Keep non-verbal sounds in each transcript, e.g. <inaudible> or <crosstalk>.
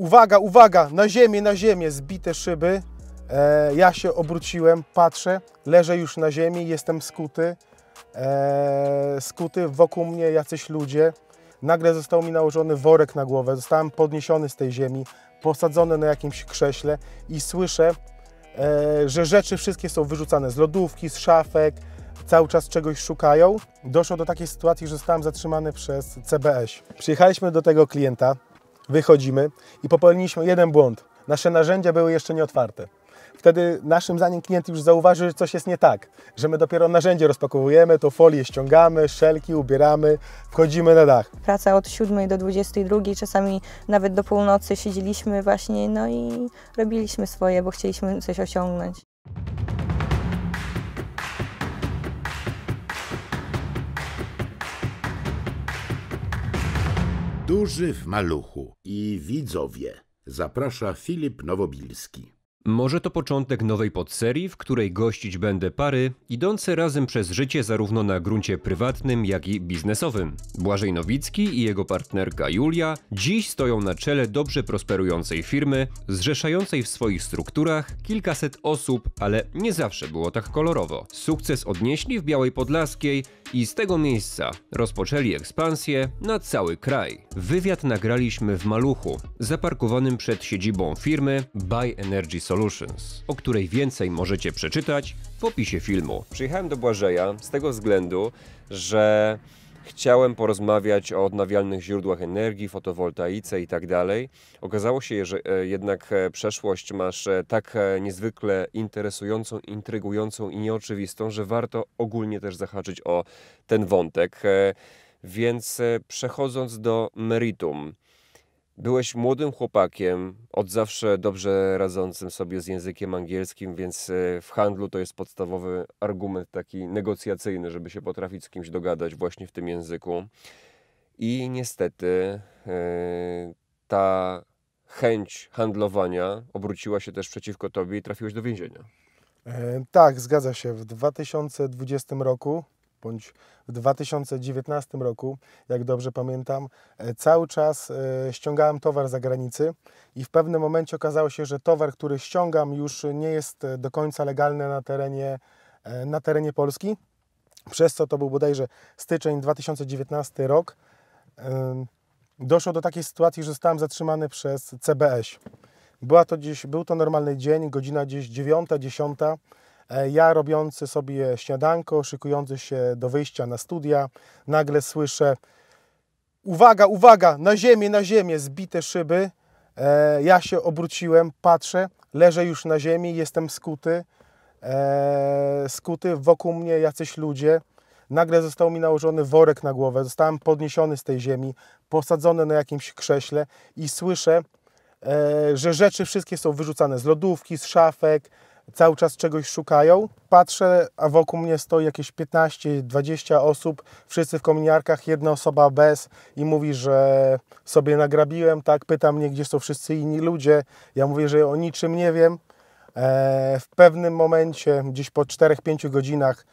Uwaga, uwaga, na ziemię, na ziemię, zbite szyby. E, ja się obróciłem, patrzę, leżę już na ziemi, jestem skuty. E, skuty, wokół mnie jacyś ludzie. Nagle został mi nałożony worek na głowę, zostałem podniesiony z tej ziemi, posadzony na jakimś krześle i słyszę, e, że rzeczy wszystkie są wyrzucane z lodówki, z szafek, cały czas czegoś szukają. Doszło do takiej sytuacji, że zostałem zatrzymany przez CBS. Przyjechaliśmy do tego klienta, wychodzimy i popełniliśmy jeden błąd. Nasze narzędzia były jeszcze nieotwarte. Wtedy naszym zdaniem klient już zauważył, że coś jest nie tak, że my dopiero narzędzie rozpakowujemy, to folię ściągamy, szelki ubieramy, wchodzimy na dach. Praca od 7 do 22, czasami nawet do północy siedzieliśmy właśnie, no i robiliśmy swoje, bo chcieliśmy coś osiągnąć. Duży w maluchu i widzowie zaprasza Filip Nowobilski. Może to początek nowej podserii, w której gościć będę pary idące razem przez życie zarówno na gruncie prywatnym, jak i biznesowym. Błażej Nowicki i jego partnerka Julia dziś stoją na czele dobrze prosperującej firmy, zrzeszającej w swoich strukturach kilkaset osób, ale nie zawsze było tak kolorowo. Sukces odnieśli w Białej Podlaskiej i z tego miejsca rozpoczęli ekspansję na cały kraj. Wywiad nagraliśmy w Maluchu, zaparkowanym przed siedzibą firmy Buy Energy Solutions, o której więcej możecie przeczytać w opisie filmu. Przyjechałem do Błażeja z tego względu, że chciałem porozmawiać o odnawialnych źródłach energii, fotowoltaice i tak dalej. Okazało się, że e, jednak e, przeszłość masz e, tak niezwykle interesującą, intrygującą i nieoczywistą, że warto ogólnie też zahaczyć o ten wątek. Więc przechodząc do meritum, Byłeś młodym chłopakiem, od zawsze dobrze radzącym sobie z językiem angielskim, więc e, w handlu to jest podstawowy argument taki negocjacyjny, żeby się potrafić z kimś dogadać właśnie w tym języku. I niestety e, ta chęć handlowania obróciła się też przeciwko tobie i trafiłeś do więzienia. E, tak, zgadza się. W 2020 roku bądź w 2019 roku, jak dobrze pamiętam, e, cały czas e, ściągałem towar za granicy i w pewnym momencie okazało się, że towar, który ściągam już nie jest e, do końca legalny na terenie, na terenie Polski, przez co to był bodajże styczeń 2019 rok. Doszło do takiej sytuacji, że zostałem zatrzymany przez CBS. Była to gdzieś, był to normalny dzień, godzina gdzieś 9, 10. E, ja robiący sobie śniadanko, szykujący się do wyjścia na studia, nagle słyszę uwaga, uwaga, na ziemię, na ziemię, zbite szyby. E, ja się obróciłem, patrzę, leżę już na ziemi, jestem skuty. E, skuty wokół mnie jacyś ludzie. Nagle został mi nałożony worek na głowę, zostałem podniesiony z tej ziemi, posadzony na jakimś krześle i słyszę, że rzeczy wszystkie są wyrzucane z lodówki, z szafek, cały czas czegoś szukają. Patrzę, a wokół mnie stoi jakieś 15-20 osób, wszyscy w kominiarkach, jedna osoba bez i mówi, że sobie nagrabiłem, tak, pyta mnie, gdzie są wszyscy inni ludzie. Ja mówię, że o niczym nie wiem. E, w pewnym momencie, gdzieś po 4-5 godzinach,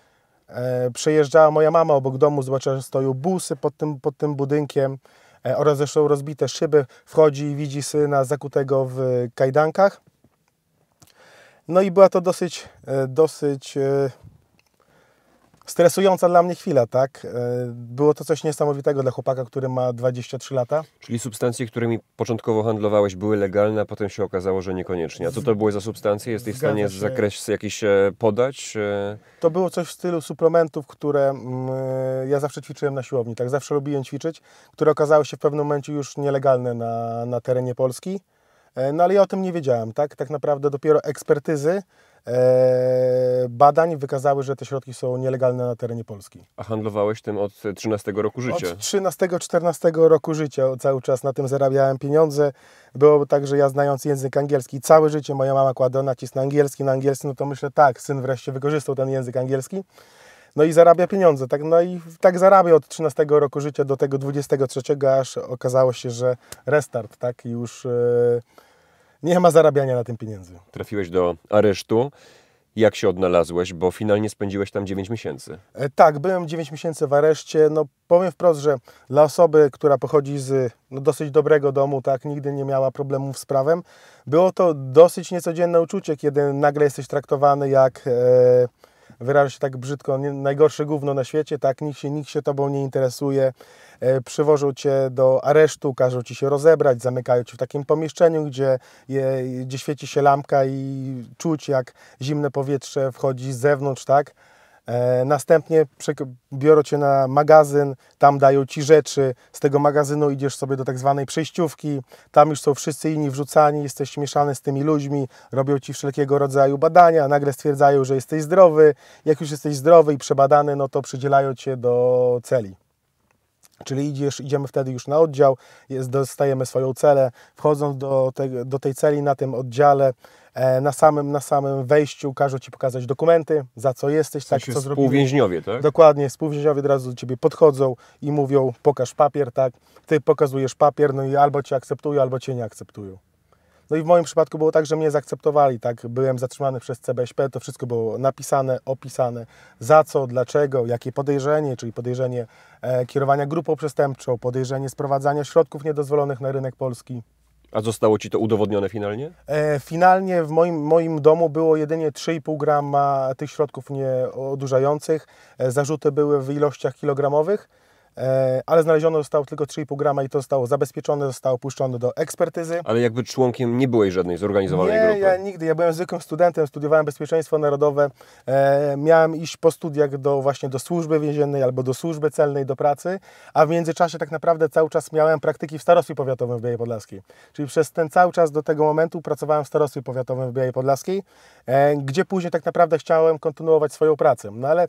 e, przejeżdżała moja mama obok domu, zobaczyła, że stoją busy pod tym, pod tym budynkiem e, oraz zresztą rozbite szyby. Wchodzi i widzi syna zakutego w kajdankach no i była to dosyć, e, dosyć e, stresująca dla mnie chwila, tak? E, było to coś niesamowitego dla chłopaka, który ma 23 lata. Czyli substancje, którymi początkowo handlowałeś, były legalne, a potem się okazało, że niekoniecznie. A co to były za substancje? Jesteś w stanie się. zakres jakiś podać? To było coś w stylu suplementów, które mm, ja zawsze ćwiczyłem na siłowni, tak? Zawsze lubiłem ćwiczyć, które okazały się w pewnym momencie już nielegalne na, na terenie Polski. E, no ale ja o tym nie wiedziałem, tak? Tak naprawdę dopiero ekspertyzy e, badań wykazały, że te środki są nielegalne na terenie Polski. A handlowałeś tym od 13 roku życia? Od 13-14 roku życia cały czas na tym zarabiałem pieniądze. Było tak, że ja znając język angielski całe życie, moja mama kładła nacisk na angielski, na angielski, no to myślę tak, syn wreszcie wykorzystał ten język angielski. No i zarabia pieniądze, tak? No i tak zarabia od 13 roku życia do tego 23, aż okazało się, że restart, tak? Już... Yy nie ma zarabiania na tym pieniędzy. Trafiłeś do aresztu. Jak się odnalazłeś, bo finalnie spędziłeś tam 9 miesięcy? E, tak, byłem 9 miesięcy w areszcie. No, powiem wprost, że dla osoby, która pochodzi z no, dosyć dobrego domu, tak, nigdy nie miała problemów z prawem, było to dosyć niecodzienne uczucie, kiedy nagle jesteś traktowany jak, e, wyrażę się tak brzydko, nie, najgorsze gówno na świecie, tak, nikt się, nikt się tobą nie interesuje. E, przywożą cię do aresztu, każą ci się rozebrać, zamykają cię w takim pomieszczeniu, gdzie, je, gdzie świeci się lampka i czuć jak zimne powietrze wchodzi z zewnątrz, tak? E, następnie biorą cię na magazyn, tam dają ci rzeczy, z tego magazynu idziesz sobie do tak zwanej przejściówki, tam już są wszyscy inni wrzucani, jesteś mieszany z tymi ludźmi, robią ci wszelkiego rodzaju badania, nagle stwierdzają, że jesteś zdrowy, jak już jesteś zdrowy i przebadany, no to przydzielają cię do celi. Czyli idziesz, idziemy wtedy już na oddział, jest, dostajemy swoją celę. Wchodząc do, te, do tej celi na tym oddziale, e, na, samym, na samym wejściu każą Ci pokazać dokumenty, za co jesteś, w tak, sensie tak, co zrobiłeś. Współwięźniowie, tak? Dokładnie, współwięźniowie od razu do Ciebie podchodzą i mówią, pokaż papier, tak? Ty pokazujesz papier, no i albo Cię akceptują, albo Cię nie akceptują. No i w moim przypadku było tak, że mnie zaakceptowali, tak? Byłem zatrzymany przez CBŚP, to wszystko było napisane, opisane, za co, dlaczego, jakie podejrzenie, czyli podejrzenie e, kierowania grupą przestępczą, podejrzenie sprowadzania środków niedozwolonych na rynek polski. A zostało Ci to udowodnione finalnie? E, finalnie w moim, moim domu było jedynie 3,5 grama tych środków nieodurzających. E, zarzuty były w ilościach kilogramowych. E, ale znaleziono zostało tylko 3,5 grama i to zostało zabezpieczone, zostało puszczone do ekspertyzy. Ale jakby członkiem nie byłeś żadnej zorganizowanej nie, grupy? Nie, ja nigdy. Ja byłem zwykłym studentem, studiowałem bezpieczeństwo narodowe. E, miałem iść po studiach do, właśnie do służby więziennej albo do służby celnej, do pracy, a w międzyczasie tak naprawdę cały czas miałem praktyki w starostwie powiatowym w Białej Podlaskiej. Czyli przez ten cały czas do tego momentu pracowałem w starostwie powiatowym w Białej Podlaskiej, e, gdzie później tak naprawdę chciałem kontynuować swoją pracę. No ale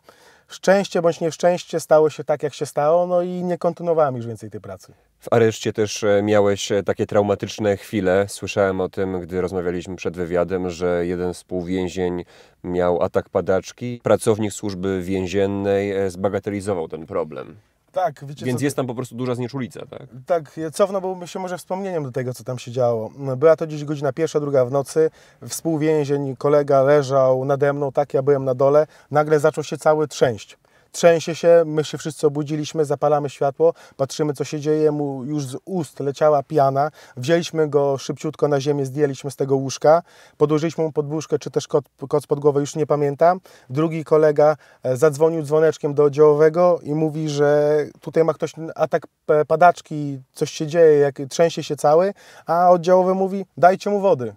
szczęście bądź nieszczęście stało się tak, jak się stało, no i nie kontynuowałem już więcej tej pracy. W areszcie też e, miałeś e, takie traumatyczne chwile. Słyszałem o tym, gdy rozmawialiśmy przed wywiadem, że jeden z współwięzień miał atak padaczki. Pracownik służby więziennej e, zbagatelizował ten problem. Tak, wiecie Więc co, jest tam po prostu duża znieczulica, tak? Tak, cofnąłbym się może wspomnieniem do tego, co tam się działo. Była to gdzieś godzina pierwsza, druga w nocy, współwięzień, kolega leżał nade mną, tak, ja byłem na dole, nagle zaczął się cały trzęść. Trzęsie się, my się wszyscy obudziliśmy, zapalamy światło, patrzymy co się dzieje, mu już z ust leciała piana, wzięliśmy go szybciutko na ziemię, zdjęliśmy z tego łóżka, podłożyliśmy mu podbóżkę czy też kot, pod głowę, już nie pamiętam. Drugi kolega e, zadzwonił dzwoneczkiem do oddziałowego i mówi, że tutaj ma ktoś atak e, padaczki, coś się dzieje, jak trzęsie się cały, a oddziałowy mówi, dajcie mu wody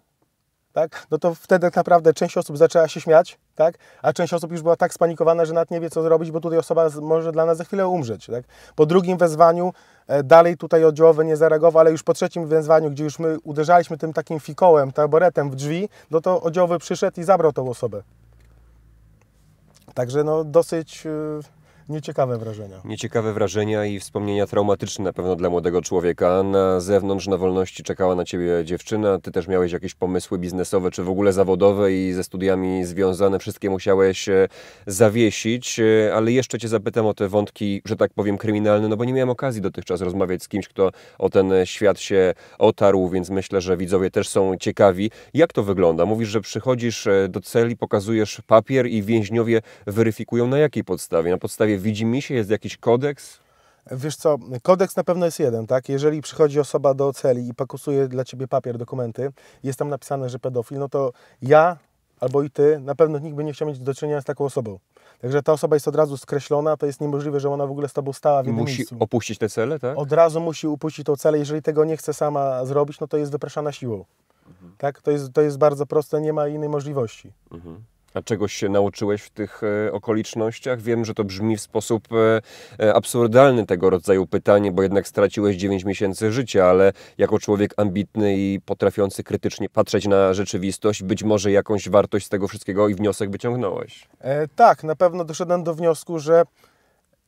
tak? no to wtedy tak naprawdę część osób zaczęła się śmiać, tak? a część osób już była tak spanikowana, że nawet nie wie, co zrobić, bo tutaj osoba może dla nas za chwilę umrzeć. Tak? Po drugim wezwaniu e, dalej tutaj oddziałowy nie zareagował, ale już po trzecim wezwaniu, gdzie już my uderzaliśmy tym takim fikołem, taboretem w drzwi, no to oddziałowy przyszedł i zabrał tą osobę. Także no dosyć... Y, nieciekawe wrażenia. Nieciekawe wrażenia i wspomnienia traumatyczne na pewno dla młodego człowieka. Na zewnątrz, na wolności czekała na ciebie dziewczyna, ty też miałeś jakieś pomysły biznesowe, czy w ogóle zawodowe i ze studiami związane, wszystkie musiałeś e, zawiesić, e, ale jeszcze cię zapytam o te wątki, że tak powiem, kryminalne, no bo nie miałem okazji dotychczas rozmawiać z kimś, kto o ten świat się otarł, więc myślę, że widzowie też są ciekawi. Jak to wygląda? Mówisz, że przychodzisz e, do celi, pokazujesz papier i więźniowie weryfikują na jakiej podstawie? Na podstawie sprawie się Jest jakiś kodeks? Wiesz co, kodeks na pewno jest jeden, tak? Jeżeli przychodzi osoba do celi i pokusuje dla ciebie papier, dokumenty, jest tam napisane, że pedofil, no to ja albo i ty, na pewno nikt by nie chciał mieć do czynienia z taką osobą. Także ta osoba jest od razu skreślona, to jest niemożliwe, że ona w ogóle z tobą stała w jednym Musi miejscu. opuścić te cele, tak? Od razu musi opuścić tą celę. Jeżeli tego nie chce sama zrobić, no to jest wypraszana siłą. Mhm. Tak? To jest, to jest bardzo proste, nie ma innej możliwości. Mhm. A czegoś się nauczyłeś w tych e, okolicznościach? Wiem, że to brzmi w sposób e, e, absurdalny tego rodzaju pytanie, bo jednak straciłeś 9 miesięcy życia, ale jako człowiek ambitny i potrafiący krytycznie patrzeć na rzeczywistość, być może jakąś wartość z tego wszystkiego i wniosek wyciągnąłeś. E, tak, na pewno doszedłem do wniosku, że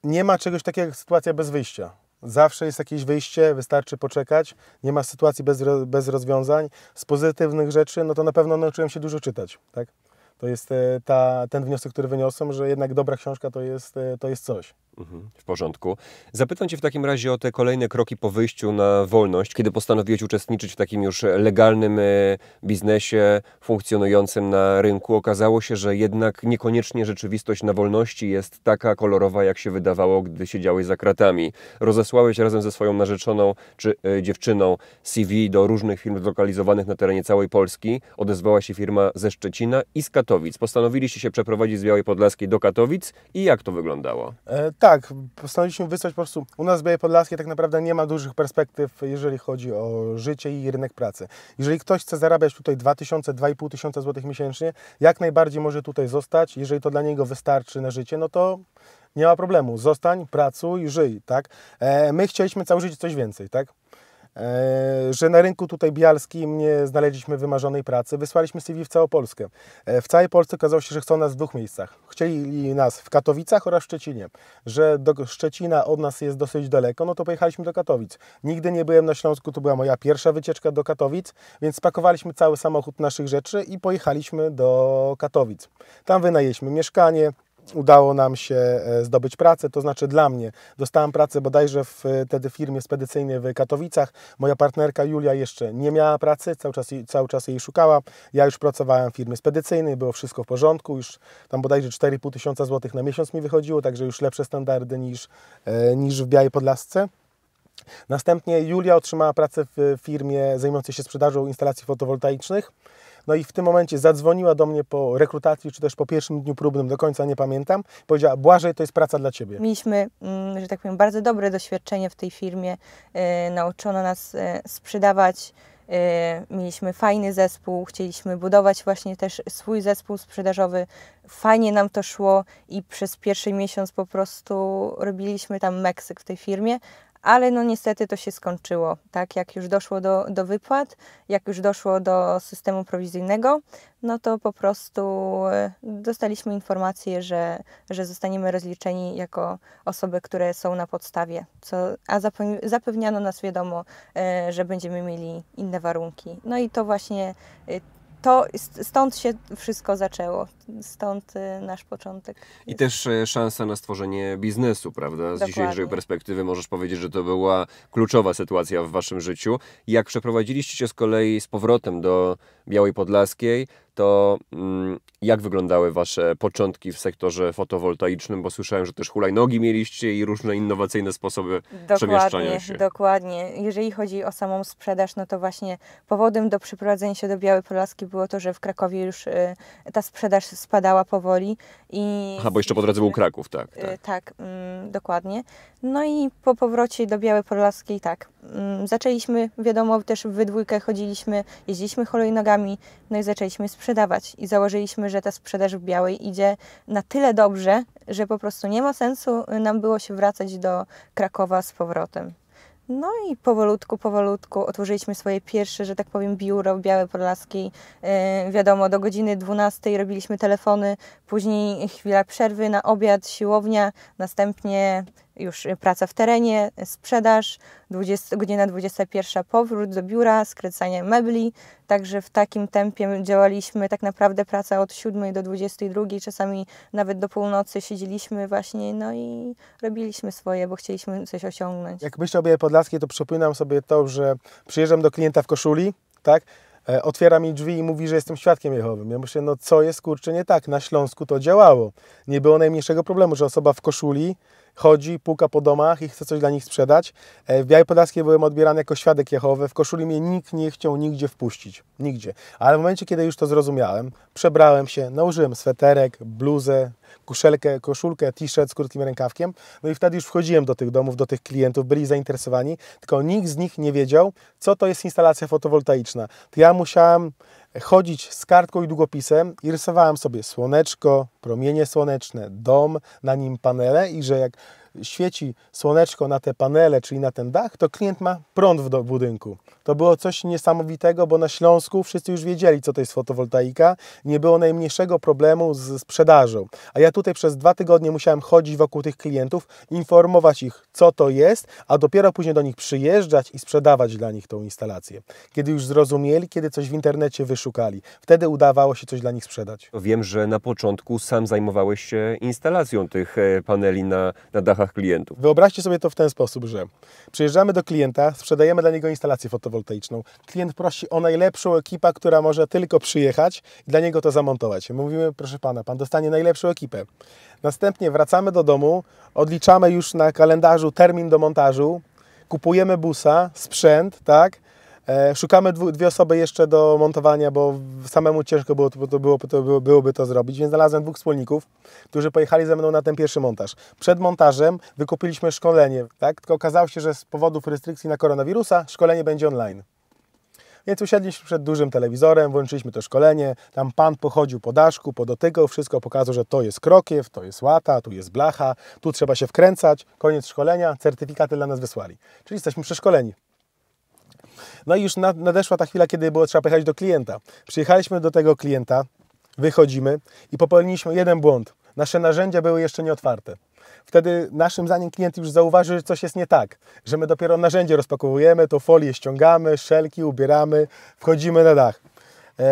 nie ma czegoś takiego jak sytuacja bez wyjścia. Zawsze jest jakieś wyjście, wystarczy poczekać. Nie ma sytuacji bez, bez rozwiązań. Z pozytywnych rzeczy, no to na pewno nauczyłem się dużo czytać. Tak? To jest e, ta, ten wniosek, który wyniosłem, że jednak dobra książka to jest, e, to jest coś. W porządku. Zapytam Cię w takim razie o te kolejne kroki po wyjściu na wolność, kiedy postanowiłeś uczestniczyć w takim już legalnym e, biznesie funkcjonującym na rynku. Okazało się, że jednak niekoniecznie rzeczywistość na wolności jest taka kolorowa, jak się wydawało, gdy siedziałeś za kratami. Rozesłałeś razem ze swoją narzeczoną czy e, dziewczyną CV do różnych firm zlokalizowanych na terenie całej Polski. Odezwała się firma ze Szczecina i z Katowic. Postanowiliście się przeprowadzić z Białej Podlaskiej do Katowic i jak to wyglądało? E tak, postanowiliśmy wysłać po prostu. U nas w Białej Podlaskiej tak naprawdę nie ma dużych perspektyw, jeżeli chodzi o życie i rynek pracy. Jeżeli ktoś chce zarabiać tutaj 2000, 2500 zł miesięcznie, jak najbardziej może tutaj zostać. Jeżeli to dla niego wystarczy na życie, no to nie ma problemu. Zostań, pracuj, żyj, tak? E, my chcieliśmy całe życie coś więcej, tak? E, że na rynku tutaj bialskim nie znaleźliśmy wymarzonej pracy. Wysłaliśmy CV w całą Polskę. E, w całej Polsce okazało się, że chcą nas w dwóch miejscach. Chcieli nas w Katowicach oraz w Szczecinie. Że do Szczecina od nas jest dosyć daleko, no to pojechaliśmy do Katowic. Nigdy nie byłem na Śląsku, to była moja pierwsza wycieczka do Katowic, więc spakowaliśmy cały samochód naszych rzeczy i pojechaliśmy do Katowic. Tam wynajęliśmy mieszkanie, udało nam się e, zdobyć pracę, to znaczy dla mnie. Dostałam pracę bodajże w e, wtedy firmie spedycyjnej w Katowicach. Moja partnerka Julia jeszcze nie miała pracy, cały czas, cały czas jej szukała. Ja już pracowałem w firmie spedycyjnej, było wszystko w porządku, już tam bodajże 4,5 tysiąca złotych na miesiąc mi wychodziło, także już lepsze standardy niż, e, niż w Białej Podlasce. Następnie Julia otrzymała pracę w firmie zajmującej się sprzedażą instalacji fotowoltaicznych. No i w tym momencie zadzwoniła do mnie po rekrutacji, czy też po pierwszym dniu próbnym, do końca nie pamiętam. Powiedziała, Błażej, to jest praca dla Ciebie. Mieliśmy, mm, że tak powiem, bardzo dobre doświadczenie w tej firmie. E, nauczono nas e, sprzedawać e, mieliśmy fajny zespół, chcieliśmy budować właśnie też swój zespół sprzedażowy. Fajnie nam to szło i przez pierwszy miesiąc po prostu robiliśmy tam Meksyk w tej firmie, ale no niestety to się skończyło. Tak, jak już doszło do, do wypłat, jak już doszło do systemu prowizyjnego, no to po prostu e, dostaliśmy informację, że, że zostaniemy rozliczeni jako osoby, które są na podstawie, co, a zapewniano nas wiadomo, e, że będziemy mieli inne warunki. No i to właśnie e, to stąd się wszystko zaczęło, stąd y, nasz początek. I też e, szansa na stworzenie biznesu, prawda? Z Dokładnie. dzisiejszej perspektywy możesz powiedzieć, że to była kluczowa sytuacja w waszym życiu. Jak przeprowadziliście się z kolei z powrotem do Białej Podlaskiej, to mm, jak wyglądały Wasze początki w sektorze fotowoltaicznym? Bo słyszałem, że też hulajnogi mieliście i różne innowacyjne sposoby dokładnie, przemieszczania się. Dokładnie. Jeżeli chodzi o samą sprzedaż, no to właśnie powodem do przyprowadzenia się do Białej Polaski było to, że w Krakowie już y, ta sprzedaż spadała powoli. I... Aha, bo jeszcze po drodze był Kraków, tak. Y, tak, tak mm, dokładnie. No i po powrocie do Białej Polaskiej, tak, Mm, zaczęliśmy, wiadomo, też w dwójkę chodziliśmy, jeździliśmy nogami no i zaczęliśmy sprzedawać. I założyliśmy, że ta sprzedaż w białej idzie na tyle dobrze, że po prostu nie ma sensu y, nam było się wracać do Krakowa z powrotem. No i powolutku, powolutku otworzyliśmy swoje pierwsze, że tak powiem, biuro w Białej Podlaskiej. Yy, wiadomo, do godziny 12 robiliśmy telefony, później chwila przerwy na obiad, siłownia, następnie już praca w terenie, sprzedaż, 20, godzina 21, powrót do biura, skracanie mebli. Także w takim tempie działaliśmy, tak naprawdę praca od 7 do 22, czasami nawet do północy siedzieliśmy właśnie, no i robiliśmy swoje, bo chcieliśmy coś osiągnąć. Jak myślę o Białej Podlaskiej, to przypominam sobie to, że przyjeżdżam do klienta w koszuli, tak? E, otwiera mi drzwi i mówi, że jestem świadkiem Jehowym. Ja myślę, no co jest kurczę nie tak? Na Śląsku to działało. Nie było najmniejszego problemu, że osoba w koszuli chodzi, puka po domach i chce coś dla nich sprzedać. E, w Białej Podlaskiej byłem odbierany jako świadek jechowy. w koszuli mnie nikt nie chciał nigdzie wpuścić, nigdzie. Ale w momencie, kiedy już to zrozumiałem, przebrałem się, nałożyłem sweterek, bluzę, kuszelkę, koszulkę, t-shirt z krótkim rękawkiem, no i wtedy już wchodziłem do tych domów, do tych klientów, byli zainteresowani, tylko nikt z nich nie wiedział, co to jest instalacja fotowoltaiczna. To ja musiałem chodzić z kartką i długopisem i rysowałem sobie słoneczko, promienie słoneczne, dom, na nim panele i że jak świeci słoneczko na te panele, czyli na ten dach, to klient ma prąd w budynku. To było coś niesamowitego, bo na Śląsku wszyscy już wiedzieli, co to jest fotowoltaika. Nie było najmniejszego problemu z sprzedażą. A ja tutaj przez dwa tygodnie musiałem chodzić wokół tych klientów, informować ich, co to jest, a dopiero później do nich przyjeżdżać i sprzedawać dla nich tą instalację. Kiedy już zrozumieli, kiedy coś w internecie wyszukali, wtedy udawało się coś dla nich sprzedać. Wiem, że na początku sam zajmowałeś się instalacją tych e, paneli na, na dachach klientów. Wyobraźcie sobie to w ten sposób, że przyjeżdżamy do klienta, sprzedajemy dla niego instalację fotowoltaiczną fotowoltaiczną. Klient prosi o najlepszą ekipę, która może tylko przyjechać i dla niego to zamontować. Mówimy, proszę pana, pan dostanie najlepszą ekipę. Następnie wracamy do domu, odliczamy już na kalendarzu termin do montażu, kupujemy busa, sprzęt, tak? E, szukamy dwie osoby jeszcze do montowania, bo samemu ciężko było, to, było, to byłoby to zrobić, więc znalazłem dwóch wspólników, którzy pojechali ze mną na ten pierwszy montaż. Przed montażem wykupiliśmy szkolenie, tak? tylko okazało się, że z powodów restrykcji na koronawirusa szkolenie będzie online. Więc usiedliśmy przed dużym telewizorem, włączyliśmy to szkolenie, tam pan pochodził po daszku, podotykał wszystko, pokazał, że to jest krokiew, to jest łata, tu jest blacha, tu trzeba się wkręcać, koniec szkolenia, certyfikaty dla nas wysłali. Czyli jesteśmy przeszkoleni. No i już nadeszła ta chwila, kiedy było trzeba pojechać do klienta. Przyjechaliśmy do tego klienta, wychodzimy i popełniliśmy jeden błąd. Nasze narzędzia były jeszcze nieotwarte. Wtedy naszym zdaniem klient już zauważył że coś jest nie tak, że my dopiero narzędzie rozpakowujemy, to folię ściągamy, szelki ubieramy, wchodzimy na dach. E,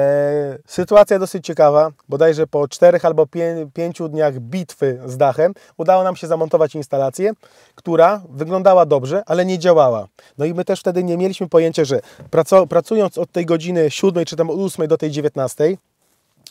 sytuacja dosyć ciekawa. Bodajże po 4 albo 5 dniach bitwy z dachem udało nam się zamontować instalację, która wyglądała dobrze, ale nie działała. No i my też wtedy nie mieliśmy pojęcia, że pracując od tej godziny 7 czy tam 8 do tej 19,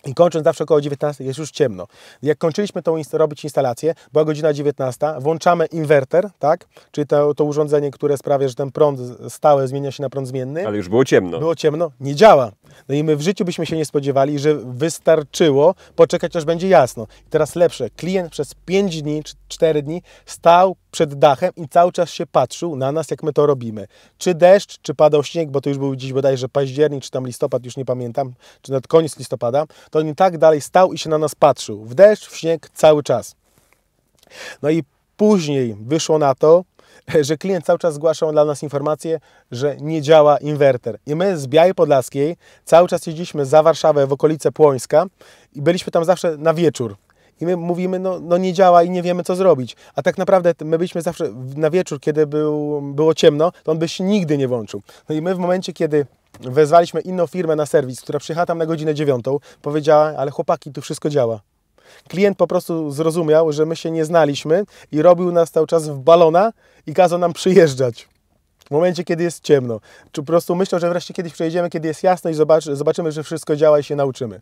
i kończąc zawsze około 19 jest już ciemno. Jak kończyliśmy tą inst robić instalację, była godzina 19, włączamy inwerter, tak? Czyli to, to urządzenie, które sprawia, że ten prąd stały zmienia się na prąd zmienny. Ale już było ciemno. Było ciemno, nie działa. No i my w życiu byśmy się nie spodziewali, że wystarczyło poczekać, aż będzie jasno. I teraz lepsze. Klient przez 5 dni, 4 dni stał przed dachem i cały czas się patrzył na nas, jak my to robimy. Czy deszcz, czy padał śnieg, bo to już był dziś bodajże październik, czy tam listopad, już nie pamiętam, czy nawet koniec listopada, to on i tak dalej stał i się na nas patrzył. W deszcz, w śnieg, cały czas. No i później wyszło na to, <laughs> że klient cały czas zgłaszał dla nas informację, że nie działa inwerter. I my z Białej Podlaskiej cały czas jeździliśmy za Warszawę w okolice Płońska i byliśmy tam zawsze na wieczór. I my mówimy, no, no nie działa i nie wiemy, co zrobić. A tak naprawdę my byliśmy zawsze na wieczór, kiedy był, było ciemno, to on by się nigdy nie włączył. No i my w momencie, kiedy wezwaliśmy inną firmę na serwis, która przyjechała tam na godzinę dziewiątą, powiedziała, ale chłopaki, tu wszystko działa. Klient po prostu zrozumiał, że my się nie znaliśmy i robił nas cały czas w balona i kazał nam przyjeżdżać. W momencie, kiedy jest ciemno. Czy po prostu myślę, że wreszcie kiedyś przejedziemy, kiedy jest jasno i zobaczymy, że wszystko działa i się nauczymy.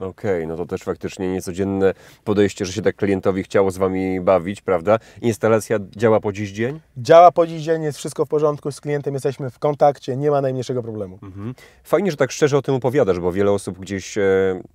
Okej, okay, no to też faktycznie niecodzienne podejście, że się tak klientowi chciało z Wami bawić, prawda? Instalacja działa po dziś dzień? Działa po dziś dzień, jest wszystko w porządku, z klientem jesteśmy w kontakcie, nie ma najmniejszego problemu. Mhm. Fajnie, że tak szczerze o tym opowiadasz, bo wiele osób gdzieś e,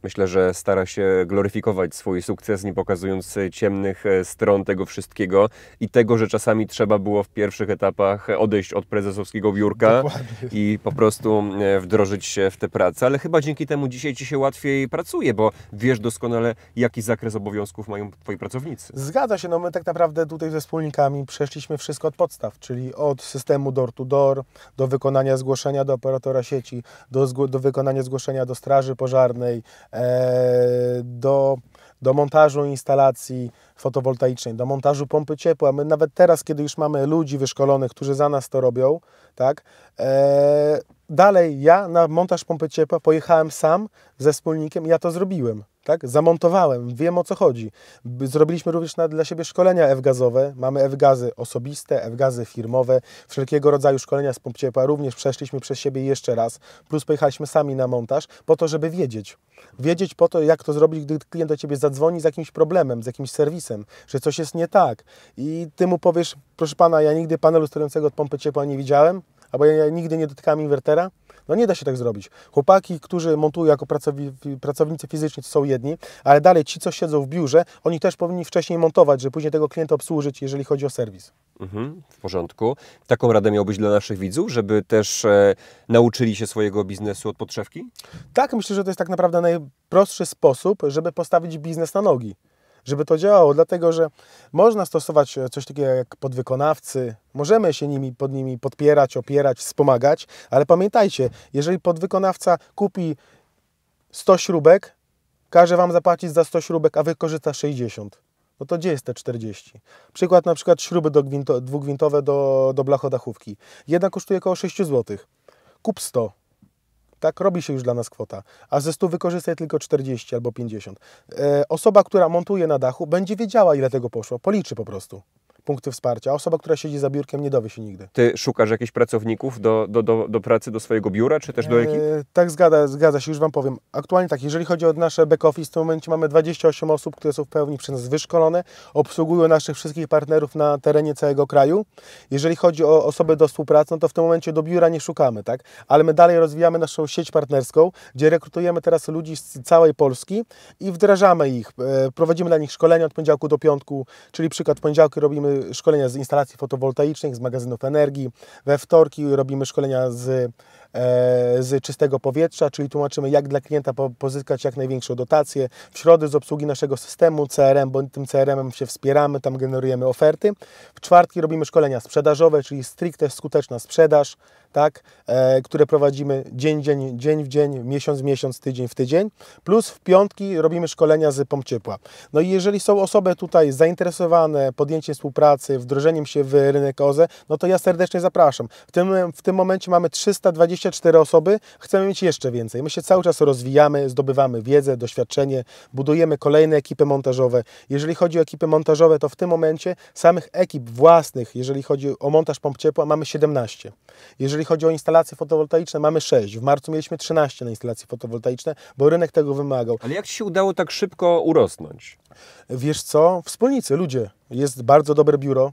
myślę, że stara się gloryfikować swój sukces, nie pokazując e, ciemnych e, stron tego wszystkiego i tego, że czasami trzeba było w pierwszych etapach odejść od prezesowskiego biurka Dokładnie. i po prostu e, wdrożyć się w tę pracę, ale chyba dzięki temu dzisiaj Ci się łatwiej pracuje bo wiesz doskonale, jaki zakres obowiązków mają Twoi pracownicy. Zgadza się, no my tak naprawdę tutaj ze wspólnikami przeszliśmy wszystko od podstaw, czyli od systemu door-to-door, -door, do wykonania zgłoszenia do operatora sieci, do, do wykonania zgłoszenia do straży pożarnej, e, do, do montażu instalacji, fotowoltaicznej, do montażu pompy ciepła. My nawet teraz, kiedy już mamy ludzi wyszkolonych, którzy za nas to robią, tak, e, dalej ja na montaż pompy ciepła pojechałem sam ze wspólnikiem, ja to zrobiłem. Tak? Zamontowałem, wiem o co chodzi. Zrobiliśmy również na, dla siebie szkolenia F-gazowe. Mamy F-gazy osobiste, F-gazy firmowe, wszelkiego rodzaju szkolenia z pomp ciepła. Również przeszliśmy przez siebie jeszcze raz, plus pojechaliśmy sami na montaż, po to, żeby wiedzieć. Wiedzieć po to, jak to zrobić, gdy klient do Ciebie zadzwoni z jakimś problemem, z jakimś serwisem że coś jest nie tak. I ty mu powiesz, proszę pana, ja nigdy panelu sterującego od pompy ciepła nie widziałem, albo ja nigdy nie dotykałem inwertera. No nie da się tak zrobić. Chłopaki, którzy montują jako pracownicy fizyczni, to są jedni, ale dalej ci, co siedzą w biurze, oni też powinni wcześniej montować, żeby później tego klienta obsłużyć, jeżeli chodzi o serwis. Mhm, w porządku. Taką radę miałbyś dla naszych widzów, żeby też e, nauczyli się swojego biznesu od podszewki? Tak, myślę, że to jest tak naprawdę najprostszy sposób, żeby postawić biznes na nogi żeby to działało, dlatego że można stosować e, coś takiego jak podwykonawcy, możemy się nimi, pod nimi podpierać, opierać, wspomagać, ale pamiętajcie, jeżeli podwykonawca kupi 100 śrubek, każe Wam zapłacić za 100 śrubek, a wykorzysta 60, no to gdzie jest te 40? Przykład na przykład śruby do gwinto, dwugwintowe do, do blachodachówki. Jedna kosztuje około 6 zł. Kup 100, tak? Robi się już dla nas kwota, a ze 100 wykorzystaj tylko 40 albo 50. E, osoba, która montuje na dachu, będzie wiedziała, ile tego poszło, policzy po prostu punkty wsparcia. Osoba, która siedzi za biurkiem, nie dowie się nigdy. Ty szukasz jakichś pracowników do, do, do, do pracy, do swojego biura, czy też do eee, ekipy? tak, zgadza, zgadza się, już Wam powiem. Aktualnie tak, jeżeli chodzi o nasze back-office, w tym momencie mamy 28 osób, które są w pełni przez nas wyszkolone, obsługują naszych wszystkich partnerów na terenie całego kraju. Jeżeli chodzi o osoby do współpracy, no to w tym momencie do biura nie szukamy, tak? Ale my dalej rozwijamy naszą sieć partnerską, gdzie rekrutujemy teraz ludzi z całej Polski i wdrażamy ich. Eee, prowadzimy dla nich szkolenia od poniedziałku do piątku, czyli przykład poniedziałki robimy szkolenia z instalacji fotowoltaicznych, z magazynów energii. We wtorki robimy szkolenia z E, z czystego powietrza, czyli tłumaczymy, jak dla klienta pozyskać jak największą dotację. W środę z obsługi naszego systemu CRM, bo tym CRM-em się wspieramy, tam generujemy oferty. W czwartki robimy szkolenia sprzedażowe, czyli stricte skuteczna sprzedaż, tak, e, które prowadzimy dzień, dzień, dzień w dzień, miesiąc w miesiąc, tydzień w tydzień. Plus w piątki robimy szkolenia z pomp ciepła. No i jeżeli są osoby tutaj zainteresowane podjęciem współpracy, wdrożeniem się w rynek OZE, no to ja serdecznie zapraszam. W tym, w tym momencie mamy 320 24 osoby, chcemy mieć jeszcze więcej. My się cały czas rozwijamy, zdobywamy wiedzę, doświadczenie, budujemy kolejne ekipy montażowe. Jeżeli chodzi o ekipy montażowe, to w tym momencie samych ekip własnych, jeżeli chodzi o montaż pomp ciepła, mamy 17. Jeżeli chodzi o instalacje fotowoltaiczne, mamy 6. W marcu mieliśmy 13 na instalacje fotowoltaiczne, bo rynek tego wymagał. Ale jak Ci się udało tak szybko urosnąć? Wiesz co? Wspólnicy, ludzie. Jest bardzo dobre biuro,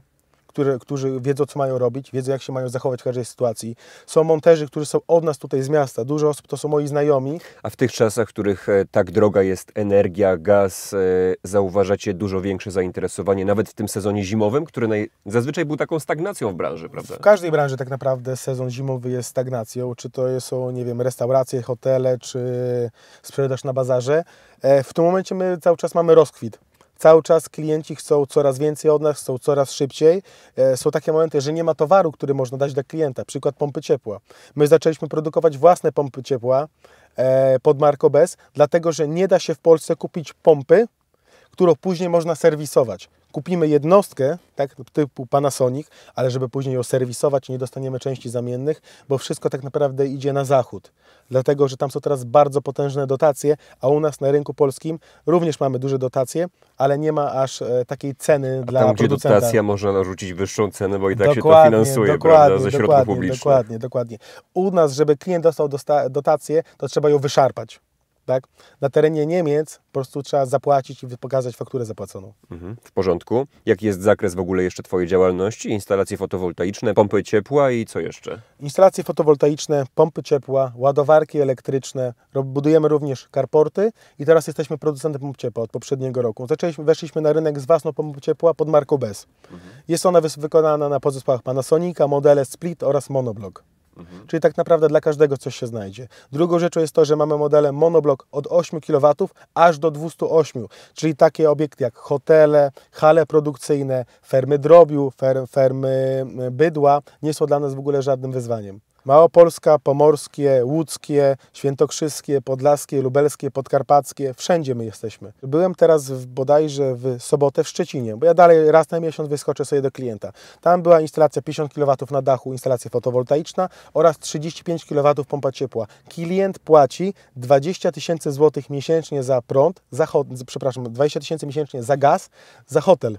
które, którzy wiedzą, co mają robić, wiedzą, jak się mają zachować w każdej sytuacji. Są monterzy, którzy są od nas tutaj z miasta. Dużo osób to są moi znajomi. A w tych czasach, w których e, tak droga jest energia, gaz, e, zauważacie dużo większe zainteresowanie, nawet w tym sezonie zimowym, który naj... zazwyczaj był taką stagnacją w branży, prawda? W każdej branży tak naprawdę sezon zimowy jest stagnacją. Czy to są, nie wiem, restauracje, hotele, czy sprzedaż na bazarze. E, w tym momencie my cały czas mamy rozkwit. Cały czas klienci chcą coraz więcej od nas, chcą coraz szybciej. E, są takie momenty, że nie ma towaru, który można dać dla klienta. Przykład pompy ciepła. My zaczęliśmy produkować własne pompy ciepła e, pod marką Bez, dlatego że nie da się w Polsce kupić pompy, którą później można serwisować kupimy jednostkę, tak, typu Panasonic, ale żeby później ją serwisować, nie dostaniemy części zamiennych, bo wszystko tak naprawdę idzie na zachód. Dlatego, że tam są teraz bardzo potężne dotacje, a u nas na rynku polskim również mamy duże dotacje, ale nie ma aż e, takiej ceny a dla tam, producenta. Tam, gdzie dotacja można narzucić wyższą cenę, bo i tak dokładnie, się to finansuje, prawda, ze środków publicznych. Dokładnie, dokładnie. U nas, żeby klient dostał dotację, to trzeba ją wyszarpać tak? Na terenie Niemiec po prostu trzeba zapłacić i pokazać fakturę zapłaconą. Mhm, w porządku. Jaki jest zakres w ogóle jeszcze Twojej działalności? Instalacje fotowoltaiczne, pompy ciepła i co jeszcze? Instalacje fotowoltaiczne, pompy ciepła, ładowarki elektryczne. Budujemy również karporty i teraz jesteśmy producentem pomp ciepła od poprzedniego roku. Zaczęliśmy, weszliśmy na rynek z własną pompą ciepła pod marką BES. Mhm. Jest ona wykonana na pozesłach Panasonica, modele Split oraz Monoblock. Mhm. Czyli tak naprawdę dla każdego coś się znajdzie. Drugą rzeczą jest to, że mamy modele monoblok od 8 kW aż do 208, czyli takie obiekty jak hotele, hale produkcyjne, fermy drobiu, fermy bydła nie są dla nas w ogóle żadnym wyzwaniem. Małopolska, Pomorskie, Łódzkie, Świętokrzyskie, Podlaskie, Lubelskie, Podkarpackie, wszędzie my jesteśmy. Byłem teraz w, bodajże w sobotę w Szczecinie, bo ja dalej raz na miesiąc wyskoczę sobie do klienta. Tam była instalacja 50 kW na dachu, instalacja fotowoltaiczna oraz 35 kW pompa ciepła. Klient płaci 20 tysięcy złotych miesięcznie za prąd, za, przepraszam, 20 tysięcy miesięcznie za gaz, za hotel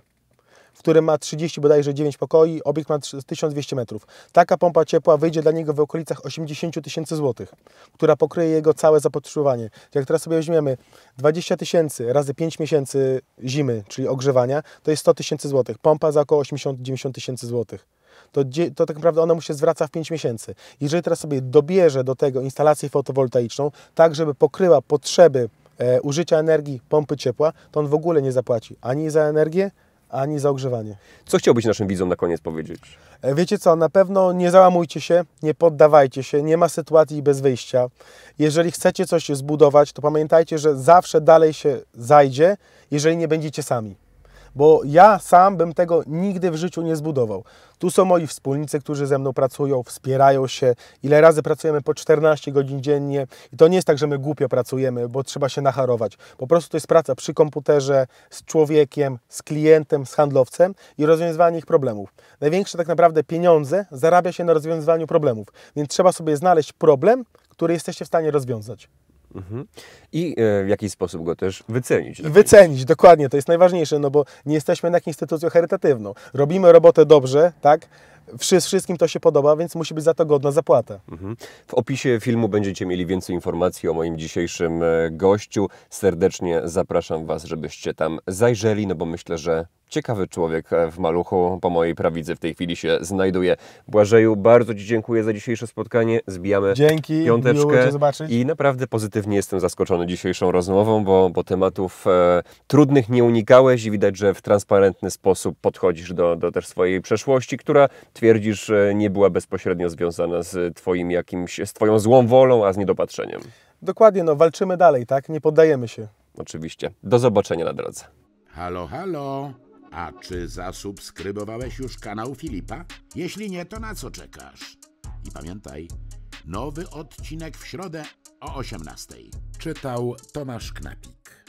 w którym ma 30 bodajże 9 pokoi, obiekt ma 1200 metrów. Taka pompa ciepła wyjdzie dla niego w okolicach 80 tysięcy złotych, która pokryje jego całe zapotrzebowanie. Jak teraz sobie weźmiemy 20 tysięcy razy 5 miesięcy zimy, czyli ogrzewania, to jest 100 tysięcy złotych. Pompa za około 80-90 tysięcy złotych. To, to, tak naprawdę ona mu się zwraca w 5 miesięcy. Jeżeli teraz sobie dobierze do tego instalację fotowoltaiczną, tak żeby pokryła potrzeby e, użycia energii pompy ciepła, to on w ogóle nie zapłaci ani za energię, ani za ogrzewanie. Co chciałbyś naszym widzom na koniec powiedzieć? E, wiecie co, na pewno nie załamujcie się, nie poddawajcie się, nie ma sytuacji bez wyjścia. Jeżeli chcecie coś zbudować, to pamiętajcie, że zawsze dalej się zajdzie, jeżeli nie będziecie sami bo ja sam bym tego nigdy w życiu nie zbudował. Tu są moi wspólnicy, którzy ze mną pracują, wspierają się. Ile razy pracujemy po 14 godzin dziennie i to nie jest tak, że my głupio pracujemy, bo trzeba się nacharować. Po prostu to jest praca przy komputerze, z człowiekiem, z klientem, z handlowcem i rozwiązywanie ich problemów. Największe tak naprawdę pieniądze zarabia się na rozwiązywaniu problemów, więc trzeba sobie znaleźć problem, który jesteście w stanie rozwiązać. Mhm. I e, w jaki sposób go też wycenić. I wycenić, dokładnie, to jest najważniejsze, no bo nie jesteśmy jednak instytucją charytatywną. Robimy robotę dobrze, tak? wszystkim to się podoba, więc musi być za to godna zapłata. Mhm. W opisie filmu będziecie mieli więcej informacji o moim dzisiejszym e, gościu. Serdecznie zapraszam Was, żebyście tam zajrzeli, no bo myślę, że ciekawy człowiek e, w maluchu po mojej prawicy w tej chwili się znajduje. Błażeju, bardzo Ci dziękuję za dzisiejsze spotkanie. Zbijamy Dzięki, piąteczkę. I naprawdę pozytywnie jestem zaskoczony dzisiejszą rozmową, bo, bo tematów e, trudnych nie unikałeś i widać, że w transparentny sposób podchodzisz do, do też swojej przeszłości, która twierdzisz, że nie była bezpośrednio związana z twoim jakimś, z twoją złą wolą, a z niedopatrzeniem. Dokładnie, no walczymy dalej, tak? Nie poddajemy się. Oczywiście. Do zobaczenia na drodze. Halo, halo. A czy zasubskrybowałeś już kanał Filipa? Jeśli nie, to na co czekasz? I pamiętaj, nowy odcinek w środę o 18. Czytał Tomasz Knapik.